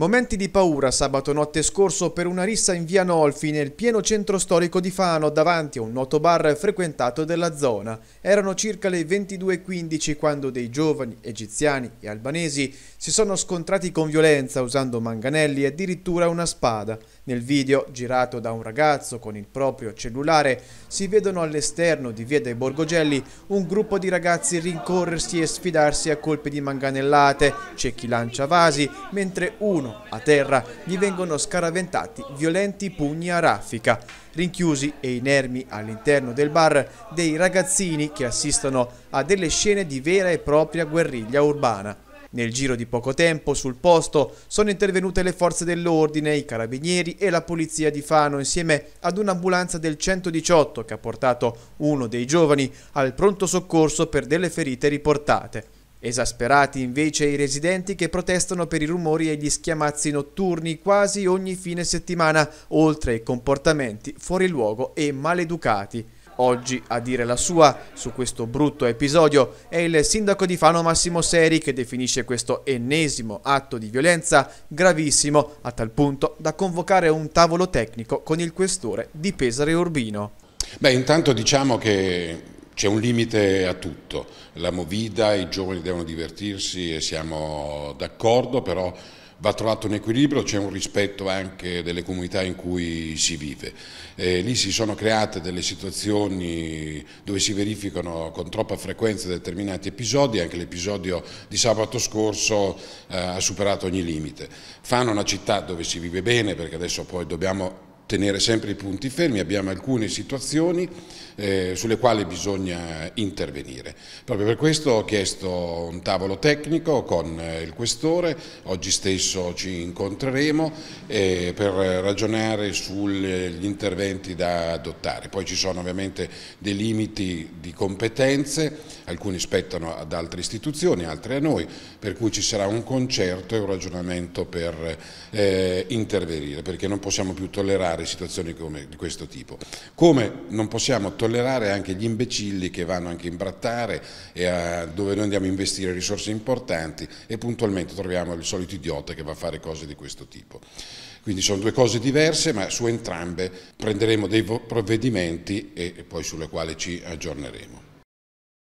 Momenti di paura sabato notte scorso per una rissa in via Nolfi nel pieno centro storico di Fano davanti a un noto bar frequentato della zona. Erano circa le 22.15 quando dei giovani egiziani e albanesi si sono scontrati con violenza usando manganelli e addirittura una spada. Nel video, girato da un ragazzo con il proprio cellulare, si vedono all'esterno di via dei Borgogelli un gruppo di ragazzi rincorrersi e sfidarsi a colpi di manganellate. C'è chi lancia vasi, mentre uno terreno, a terra, gli vengono scaraventati violenti pugni a raffica, rinchiusi e inermi all'interno del bar dei ragazzini che assistono a delle scene di vera e propria guerriglia urbana. Nel giro di poco tempo sul posto sono intervenute le forze dell'ordine, i carabinieri e la polizia di Fano insieme ad un'ambulanza del 118 che ha portato uno dei giovani al pronto soccorso per delle ferite riportate. Esasperati invece i residenti che protestano per i rumori e gli schiamazzi notturni quasi ogni fine settimana, oltre ai comportamenti fuori luogo e maleducati. Oggi a dire la sua su questo brutto episodio è il sindaco di Fano Massimo Seri che definisce questo ennesimo atto di violenza gravissimo a tal punto da convocare un tavolo tecnico con il questore di Pesare Urbino. Beh intanto diciamo che c'è un limite a tutto, la movida, i giovani devono divertirsi e siamo d'accordo, però va trovato un equilibrio, c'è un rispetto anche delle comunità in cui si vive. E lì si sono create delle situazioni dove si verificano con troppa frequenza determinati episodi, anche l'episodio di sabato scorso eh, ha superato ogni limite. Fanno una città dove si vive bene, perché adesso poi dobbiamo tenere sempre i punti fermi, abbiamo alcune situazioni eh, sulle quali bisogna intervenire. Proprio per questo ho chiesto un tavolo tecnico con eh, il Questore, oggi stesso ci incontreremo eh, per ragionare sugli interventi da adottare. Poi ci sono ovviamente dei limiti di competenze, alcuni spettano ad altre istituzioni, altri a noi, per cui ci sarà un concerto e un ragionamento per eh, intervenire, perché non possiamo più tollerare tollerare situazioni come, di questo tipo, come non possiamo tollerare anche gli imbecilli che vanno anche a imbrattare a, dove noi andiamo a investire risorse importanti e puntualmente troviamo il solito idiota che va a fare cose di questo tipo. Quindi sono due cose diverse, ma su entrambe prenderemo dei provvedimenti e, e poi sulle quali ci aggiorneremo.